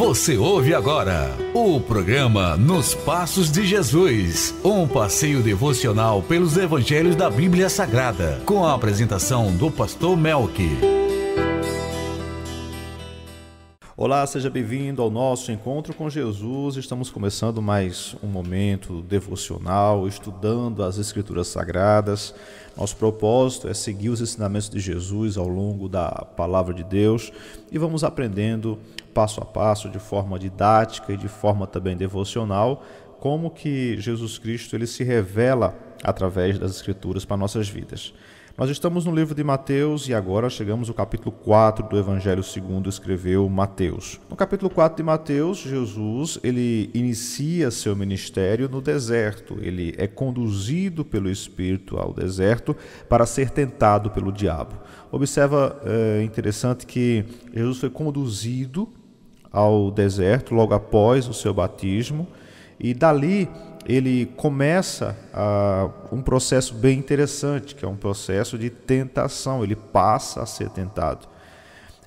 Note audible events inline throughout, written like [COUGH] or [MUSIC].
Você ouve agora o programa Nos Passos de Jesus, um passeio devocional pelos evangelhos da Bíblia Sagrada, com a apresentação do pastor Melk. Olá, seja bem-vindo ao nosso encontro com Jesus. Estamos começando mais um momento devocional, estudando as Escrituras Sagradas. Nosso propósito é seguir os ensinamentos de Jesus ao longo da palavra de Deus e vamos aprendendo passo a passo, de forma didática e de forma também devocional, como que Jesus Cristo ele se revela através das escrituras para nossas vidas. Nós estamos no livro de Mateus e agora chegamos ao capítulo 4 do Evangelho segundo escreveu Mateus. No capítulo 4 de Mateus, Jesus, ele inicia seu ministério no deserto. Ele é conduzido pelo Espírito ao deserto para ser tentado pelo diabo. Observa, é interessante que Jesus foi conduzido ao deserto logo após o seu batismo e dali ele começa a, ah, um processo bem interessante, que é um processo de tentação, ele passa a ser tentado.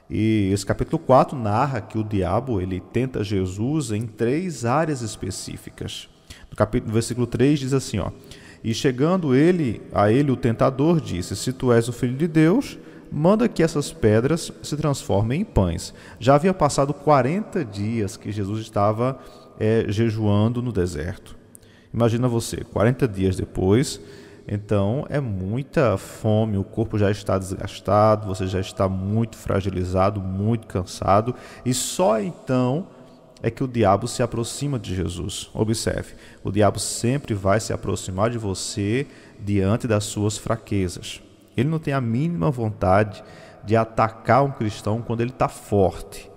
E esse capítulo 4 narra que o diabo ele tenta Jesus em três áreas específicas. No capítulo, versículo 3 diz assim, ó: "E chegando ele a ele o tentador disse: Se tu és o filho de Deus, manda que essas pedras se transformem em pães. Já havia passado 40 dias que Jesus estava é, jejuando no deserto. Imagina você, 40 dias depois, então é muita fome, o corpo já está desgastado, você já está muito fragilizado, muito cansado, e só então é que o diabo se aproxima de Jesus. Observe, o diabo sempre vai se aproximar de você diante das suas fraquezas. Ele não tem a mínima vontade de atacar um cristão quando ele está forte,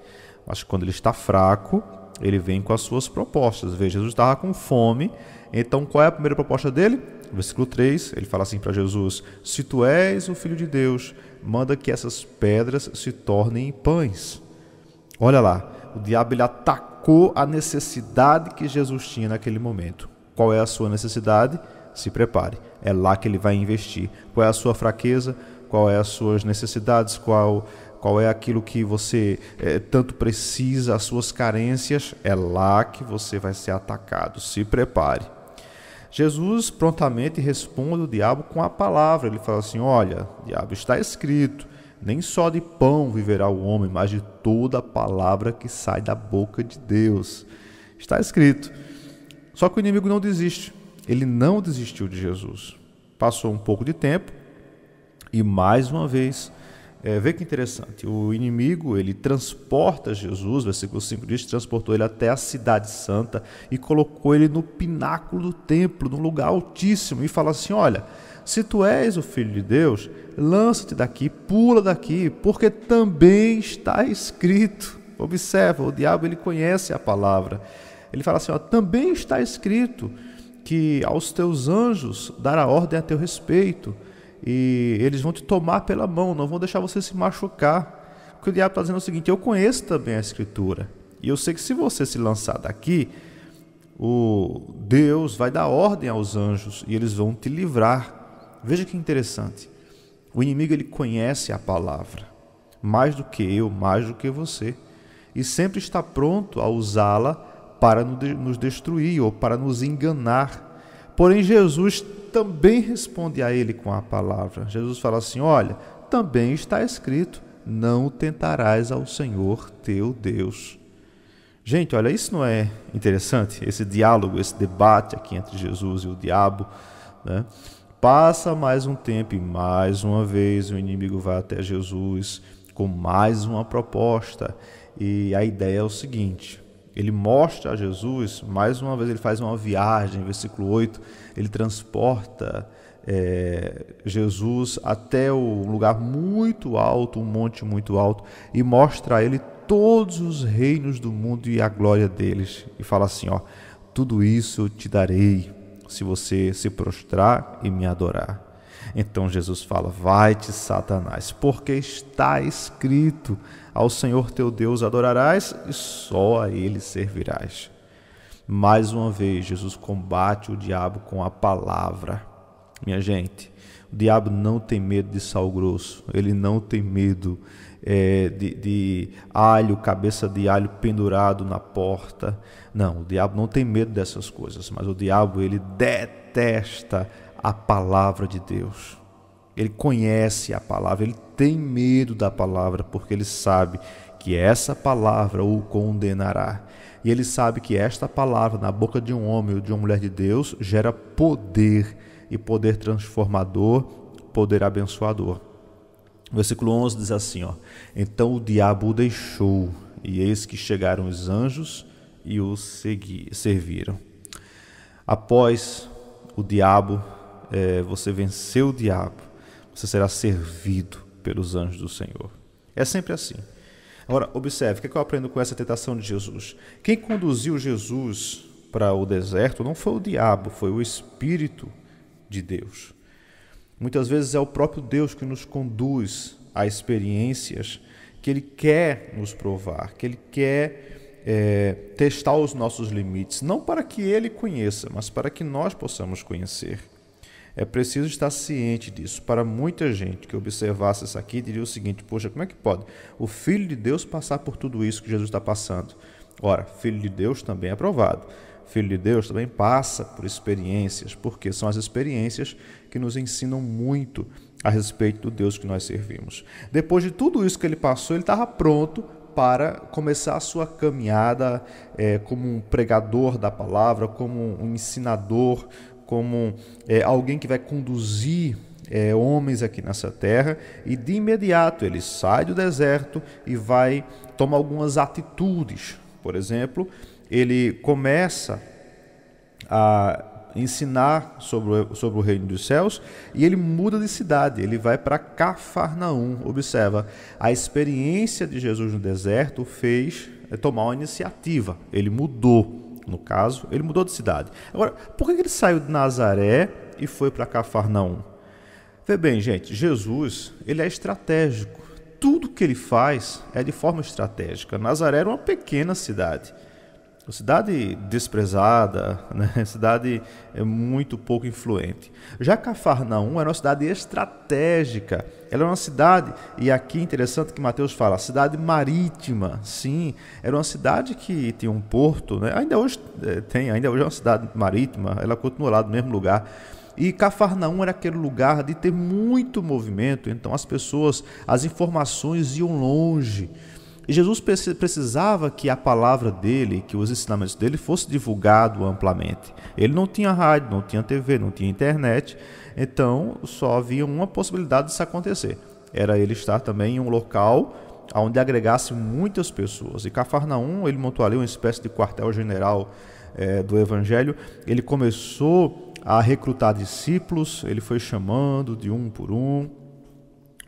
mas quando ele está fraco, ele vem com as suas propostas. Veja, Jesus estava com fome, então qual é a primeira proposta dele? Versículo 3, ele fala assim para Jesus: Se tu és o filho de Deus, manda que essas pedras se tornem pães. Olha lá, o diabo ele atacou a necessidade que Jesus tinha naquele momento. Qual é a sua necessidade? Se prepare, é lá que ele vai investir. Qual é a sua fraqueza? Qual é as suas necessidades? Qual qual é aquilo que você é, tanto precisa, as suas carências, é lá que você vai ser atacado. Se prepare. Jesus prontamente responde o diabo com a palavra. Ele fala assim: Olha, diabo, está escrito, nem só de pão viverá o homem, mas de toda a palavra que sai da boca de Deus. Está escrito. Só que o inimigo não desiste. Ele não desistiu de Jesus. Passou um pouco de tempo e mais uma vez é, vê que interessante, o inimigo ele transporta Jesus, versículo 5 diz, transportou ele até a cidade santa e colocou ele no pináculo do templo, num lugar altíssimo, e fala assim: Olha, se tu és o filho de Deus, lança-te daqui, pula daqui, porque também está escrito. Observa, o diabo ele conhece a palavra. Ele fala assim: ó, também está escrito que aos teus anjos dará ordem a teu respeito e eles vão te tomar pela mão, não vão deixar você se machucar. O que o diabo está dizendo é o seguinte: eu conheço também a Escritura, e eu sei que se você se lançar daqui, o Deus vai dar ordem aos anjos e eles vão te livrar. Veja que interessante. O inimigo ele conhece a palavra mais do que eu, mais do que você, e sempre está pronto a usá-la para nos destruir ou para nos enganar. Porém, Jesus também responde a ele com a palavra. Jesus fala assim: Olha, também está escrito: Não tentarás ao Senhor teu Deus. Gente, olha, isso não é interessante? Esse diálogo, esse debate aqui entre Jesus e o diabo, né? Passa mais um tempo e mais uma vez o inimigo vai até Jesus com mais uma proposta. E a ideia é o seguinte: ele mostra a Jesus, mais uma vez ele faz uma viagem, versículo 8, ele transporta é, Jesus até um lugar muito alto, um monte muito alto, e mostra a ele todos os reinos do mundo e a glória deles. E fala assim: ó, tudo isso eu te darei se você se prostrar e me adorar. Então Jesus fala: Vai-te, Satanás, porque está escrito: Ao Senhor teu Deus adorarás e só a ele servirás. Mais uma vez, Jesus combate o diabo com a palavra. Minha gente, o diabo não tem medo de sal grosso, ele não tem medo é, de, de alho, cabeça de alho pendurado na porta. Não, o diabo não tem medo dessas coisas, mas o diabo ele detesta a palavra de Deus. Ele conhece a palavra, ele tem medo da palavra, porque ele sabe que essa palavra o condenará. E ele sabe que esta palavra, na boca de um homem ou de uma mulher de Deus, gera poder e poder transformador, poder abençoador. versículo 11 diz assim: ó, Então o diabo o deixou, e eis que chegaram os anjos e o serviram. Após o diabo é, você venceu o diabo, você será servido pelos anjos do Senhor. É sempre assim. Agora, observe, o que, é que eu aprendo com essa tentação de Jesus? Quem conduziu Jesus para o deserto não foi o diabo, foi o Espírito de Deus. Muitas vezes é o próprio Deus que nos conduz a experiências que Ele quer nos provar, que Ele quer é, testar os nossos limites, não para que Ele conheça, mas para que nós possamos conhecer. É preciso estar ciente disso. Para muita gente que observasse isso aqui, diria o seguinte: poxa, como é que pode o Filho de Deus passar por tudo isso que Jesus está passando? Ora, Filho de Deus também é provado. Filho de Deus também passa por experiências, porque são as experiências que nos ensinam muito a respeito do Deus que nós servimos. Depois de tudo isso que ele passou, ele estava pronto para começar a sua caminhada é, como um pregador da palavra, como um ensinador, como é, alguém que vai conduzir é, homens aqui nessa terra, e de imediato ele sai do deserto e vai tomar algumas atitudes. Por exemplo, ele começa a ensinar sobre, sobre o reino dos céus e ele muda de cidade, ele vai para Cafarnaum. Observa, a experiência de Jesus no deserto fez é, tomar uma iniciativa, ele mudou no caso, ele mudou de cidade. Agora, por que ele saiu de Nazaré e foi para Cafarnaum? Vê bem, gente, Jesus, ele é estratégico. Tudo que ele faz é de forma estratégica. Nazaré era uma pequena cidade. Cidade desprezada, né? [LAUGHS] cidade eh, muito pouco influente. Já Cafarnaum era uma cidade estratégica, ela era uma cidade, e aqui é interessante que Mateus fala, cidade marítima, sim, era uma cidade que tinha um porto, né? ainda hoje eh, tem, ainda hoje é uma cidade marítima, ela continua lá no mesmo lugar, e Cafarnaum era aquele lugar de ter muito movimento, então as pessoas, as informações iam longe. E Jesus precisava que a palavra dele, que os ensinamentos dele fosse divulgado amplamente. Ele não tinha rádio, não tinha TV, não tinha internet, então só havia uma possibilidade disso acontecer. Era ele estar também em um local onde agregasse muitas pessoas. E Cafarnaum, ele montou ali uma espécie de quartel-general é, eh, do Evangelho. Ele começou a recrutar discípulos, ele foi chamando de um por um,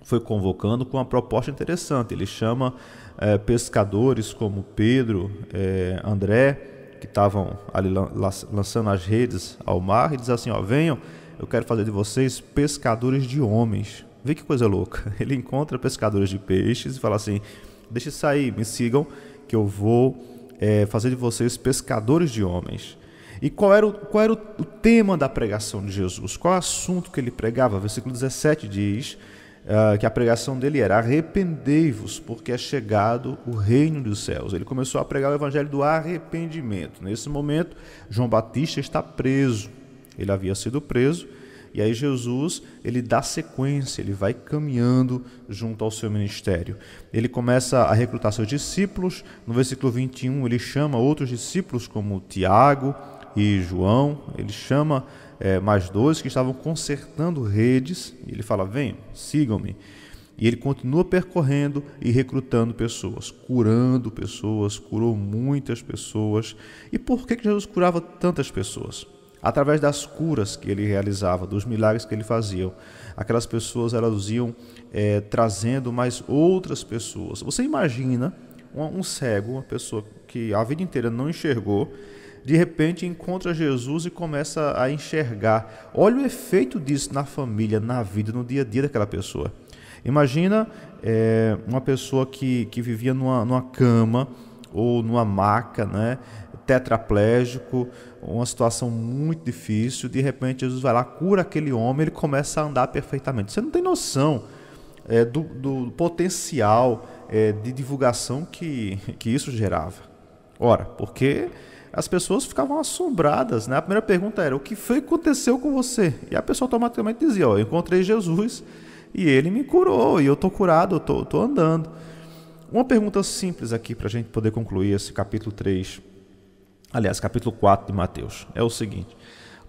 foi convocando com uma proposta interessante. Ele chama é, pescadores como Pedro, é, André, que estavam ali lançando as redes ao mar, e diz assim: ó, venham, eu quero fazer de vocês pescadores de homens. Vê que coisa louca. [LAUGHS] Ele encontra pescadores de peixes e fala assim: deixe sair, me sigam, que eu vou é, fazer de vocês pescadores de homens. E qual era, o, qual era o tema da pregação de Jesus? Qual o assunto que ele pregava? Versículo 17 diz ah, que a pregação dele era: arrependei-vos, porque é chegado o reino dos céus. Ele começou a pregar o evangelho do arrependimento. Nesse momento, João Batista está preso. Ele havia sido preso e aí Jesus, ele dá sequência, ele vai caminhando junto ao seu ministério. Ele começa a recrutar seus discípulos. No versículo 21, ele chama outros discípulos como Tiago e João. Ele chama é, mais dois que estavam consertando redes. E ele fala: venham, sigam-me. E ele continua percorrendo e recrutando pessoas, curando pessoas, curou muitas pessoas. E por que Jesus curava tantas pessoas? Através das curas que ele realizava, dos milagres que ele fazia, aquelas pessoas elas iam é, trazendo mais outras pessoas. Você imagina um, um cego, uma pessoa que a vida inteira não enxergou, de repente encontra Jesus e começa a enxergar. Olha o efeito disso na família, na vida, no dia a dia daquela pessoa. Imagina é, uma pessoa que, que vivia numa, numa cama ou numa maca, né? tetraplégico, uma situação muito difícil. De repente, Jesus vai lá, cura aquele homem, ele começa a andar perfeitamente. Você não tem noção é, do, do, potencial é, de divulgação que, que isso gerava. Ora, porque as pessoas ficavam assombradas, né? A primeira pergunta era: o que foi que aconteceu com você? E a pessoa automaticamente dizia: ó, eu encontrei Jesus e ele me curou, e eu tô curado, eu tô, tô andando. Uma pergunta simples aqui para a gente poder concluir esse capítulo 3, aliás, capítulo 4 de Mateus, é o seguinte.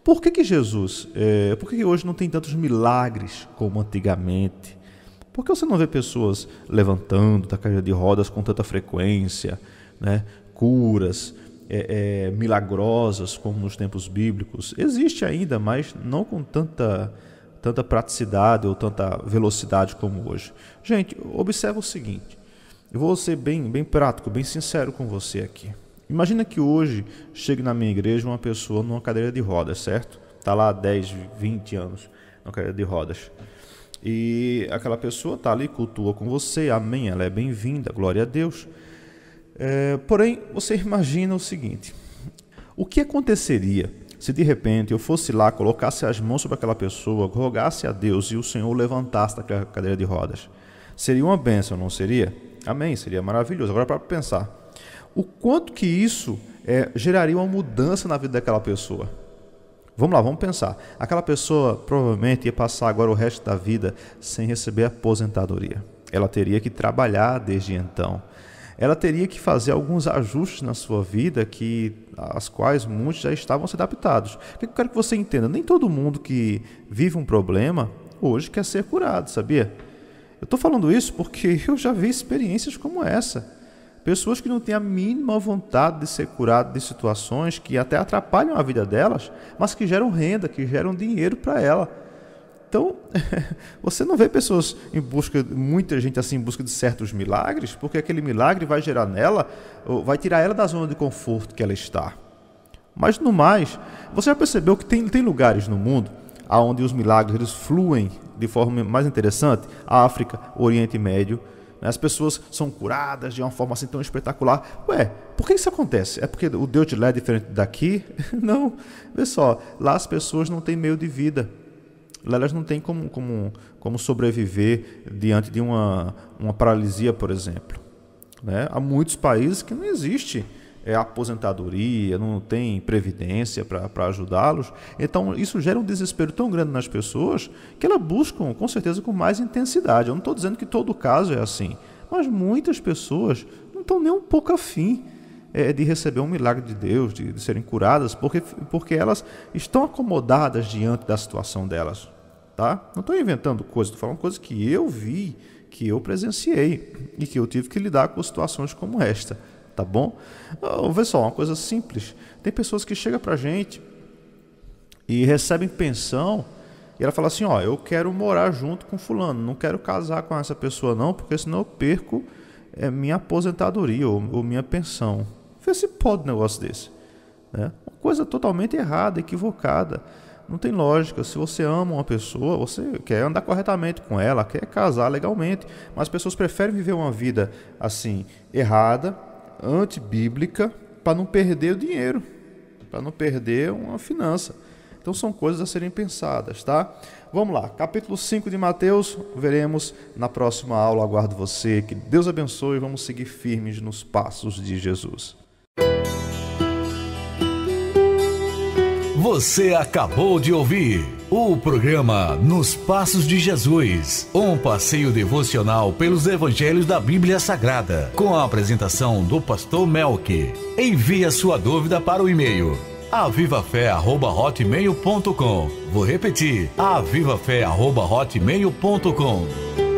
Por que, que Jesus, é, por que, que hoje não tem tantos milagres como antigamente? Por que você não vê pessoas levantando da cadeira de rodas com tanta frequência, né? curas? é, é, milagrosas como nos tempos bíblicos. Existe ainda, mas não com tanta, tanta praticidade ou tanta velocidade como hoje. Gente, observa o seguinte: eu vou ser bem, bem prático, bem sincero com você aqui. Imagina que hoje chegue na minha igreja uma pessoa numa cadeira de rodas, certo? Está lá há 10, 20 anos numa cadeira de rodas. E aquela pessoa está ali, cultua com você, amém, ela é bem-vinda, glória a Deus. É, porém, você imagina o seguinte: o que aconteceria se de repente eu fosse lá, colocasse as mãos sobre aquela pessoa, rogasse a Deus e o Senhor levantasse daquela cadeira de rodas? Seria uma bênção, não seria? Amém, seria maravilhoso. Agora, para pensar, o quanto que isso é, geraria uma mudança na vida daquela pessoa? Vamos lá, vamos pensar. Aquela pessoa provavelmente ia passar agora o resto da vida sem receber aposentadoria. Ela teria que trabalhar desde então ela teria que fazer alguns ajustes na sua vida que as quais muitos já estavam se adaptados. O que eu quero que você entenda, nem todo mundo que vive um problema hoje quer ser curado, sabia? Eu estou falando isso porque [LAUGHS] eu já vi experiências como essa. Pessoas que não têm a mínima vontade de ser curado de situações que até atrapalham a vida delas, mas que geram renda, que geram dinheiro para ela. Então, [LAUGHS] você não vê pessoas em busca, muita gente assim em busca de certos milagres, porque aquele milagre vai gerar nela, vai tirar ela da zona de conforto que ela está. Mas no mais, você já percebeu que tem, tem lugares no mundo onde os milagres eles fluem de forma mais interessante? África, Oriente Médio, né? as pessoas são curadas de uma forma assim tão espetacular. Ué, por que isso acontece? É porque o Deus de lá é diferente daqui? [LAUGHS] Não, vê só, lá as pessoas não têm meio de vida elas não têm como, como, como sobreviver diante de uma, uma paralisia, por exemplo. Né? Há muitos países que não existe é, aposentadoria, não tem previdência para ajudá-los. Então, isso gera um desespero tão grande nas pessoas que elas buscam, com certeza, com mais intensidade. Eu não estou dizendo que todo caso é assim, mas muitas pessoas não estão nem um pouco afim é, de receber um milagre de Deus, de, de serem curadas, porque, porque elas estão acomodadas diante da situação delas tá? Não estou inventando coisa, estou falando coisa que eu vi, que eu presenciei e que eu tive que lidar com situações como esta, tá bom? Oh, vê só, uma coisa simples. Tem pessoas que chegam para gente e recebem pensão e ela fala assim, ó, eu quero morar junto com fulano, não quero casar com essa pessoa não, porque senão eu perco é, minha aposentadoria ou, ou minha pensão. Vê se pode um negócio desse, né? Uma coisa totalmente errada, equivocada não tem lógica. Se você ama uma pessoa, você quer andar corretamente com ela, quer casar legalmente. Mas as pessoas preferem viver uma vida assim, errada, antibíblica, para não perder o dinheiro, para não perder uma finança. Então são coisas a serem pensadas, tá? Vamos lá, capítulo 5 de Mateus, veremos na próxima aula. Aguardo você, que Deus abençoe, e vamos seguir firmes nos passos de Jesus. Você acabou de ouvir o programa Nos Passos de Jesus, um passeio devocional pelos evangelhos da Bíblia Sagrada, com a apresentação do pastor Melk. Envie a sua dúvida para o e-mail avivafé@hotmail.com. Vou repetir: avivafé@hotmail.com.